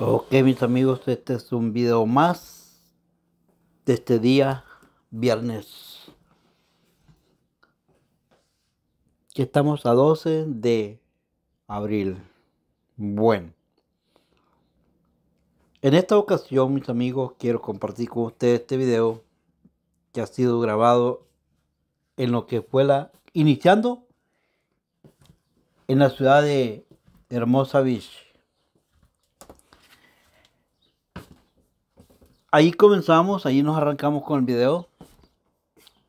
Ok mis amigos, este es un video más de este día, viernes. Que estamos a 12 de abril. Bueno. En esta ocasión mis amigos, quiero compartir con ustedes este video que ha sido grabado en lo que fue la... Iniciando en la ciudad de Hermosa Beach ahí comenzamos, ahí nos arrancamos con el video.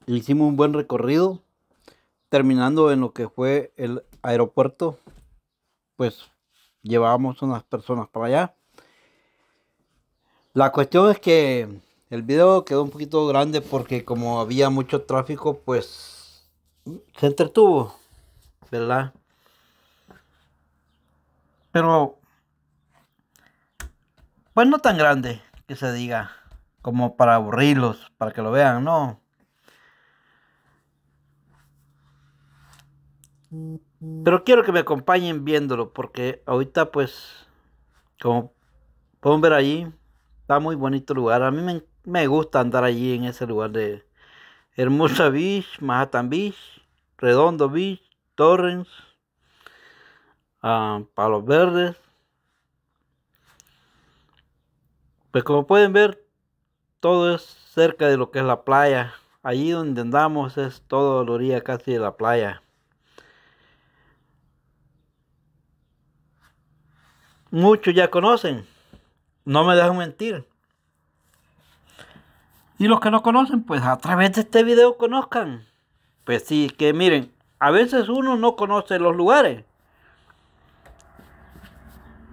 Hicimos un buen recorrido, terminando en lo que fue el aeropuerto. Pues llevábamos unas personas para allá. La cuestión es que el video quedó un poquito grande porque como había mucho tráfico, pues se entretuvo, ¿verdad? Pero, pues no tan grande que se diga, como para aburrirlos, para que lo vean, no. Pero quiero que me acompañen viéndolo, porque ahorita pues, como pueden ver allí, está muy bonito lugar. A mí me, gusta andar allí en ese lugar de Hermosa Beach, Manhattan Beach, Redondo Beach, Torrens, ah, Palos Verdes, Pues como pueden ver, todo es cerca de lo que es la playa. Allí donde andamos es todo loría orilla casi de la playa. Muchos ya conocen, no me dejan mentir. Y los que no conocen, pues a través de este video conozcan. Pues sí, que miren, a veces uno no conoce los lugares.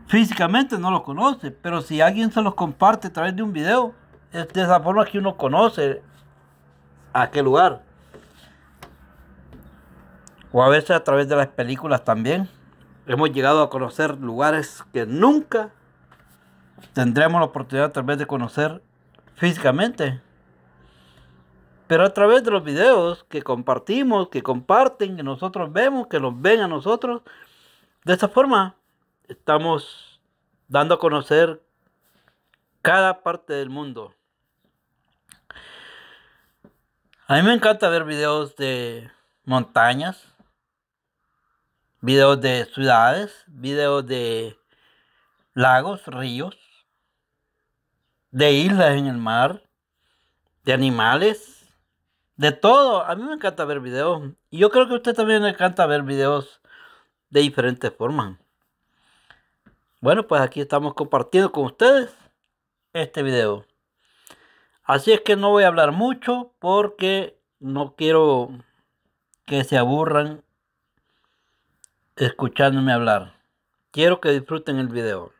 Físicamente no lo conoce, pero si alguien se los comparte a través de un video, es de esa forma que uno conoce a qué lugar. O a veces a través de las películas también. Hemos llegado a conocer lugares que nunca tendremos la oportunidad a través de conocer físicamente. Pero a través de los videos que compartimos, que comparten, que nosotros vemos, que los ven a nosotros, de esa forma estamos dando a conocer cada parte del mundo. A mí me encanta ver videos de montañas, videos de ciudades, videos de lagos, ríos, de islas en el mar, de animales, de todo. A mí me encanta ver videos. Y yo creo que a usted también le encanta ver videos de diferentes formas. Bueno, pues aquí estamos compartiendo con ustedes este video. Así es que no voy a hablar mucho porque no quiero que se aburran escuchándome hablar. Quiero que disfruten el video.